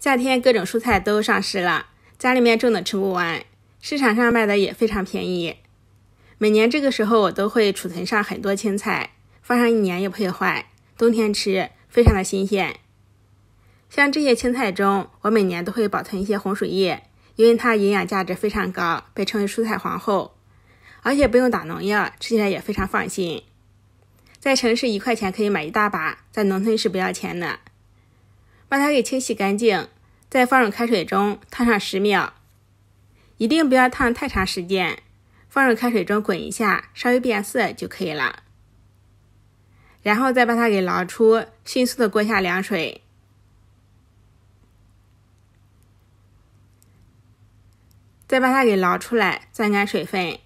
夏天各种蔬菜都上市了，家里面种的吃不完，市场上卖的也非常便宜。每年这个时候我都会储存上很多青菜，放上一年也不会坏，冬天吃非常的新鲜。像这些青菜中，我每年都会保存一些红薯叶，因为它营养价值非常高，被称为蔬菜皇后，而且不用打农药，吃起来也非常放心。在城市一块钱可以买一大把，在农村是不要钱的。把它给清洗干净，再放入开水中烫上十秒，一定不要烫太长时间。放入开水中滚一下，稍微变色就可以了。然后再把它给捞出，迅速的过下凉水，再把它给捞出来，攥干水分。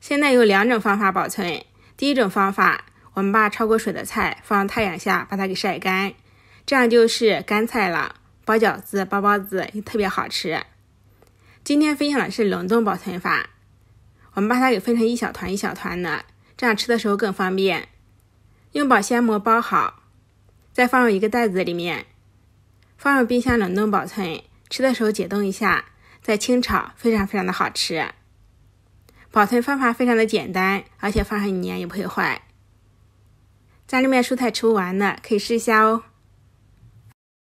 现在有两种方法保存，第一种方法。我们把焯过水的菜放太阳下，把它给晒干，这样就是干菜了。包饺子、包包子也特别好吃。今天分享的是冷冻保存法。我们把它给分成一小团一小团的，这样吃的时候更方便。用保鲜膜包好，再放入一个袋子里面，放入冰箱冷冻保存。吃的时候解冻一下，再清炒，非常非常的好吃。保存方法非常的简单，而且放上一年也不会坏。家里面蔬菜吃不完的，可以试一下哦。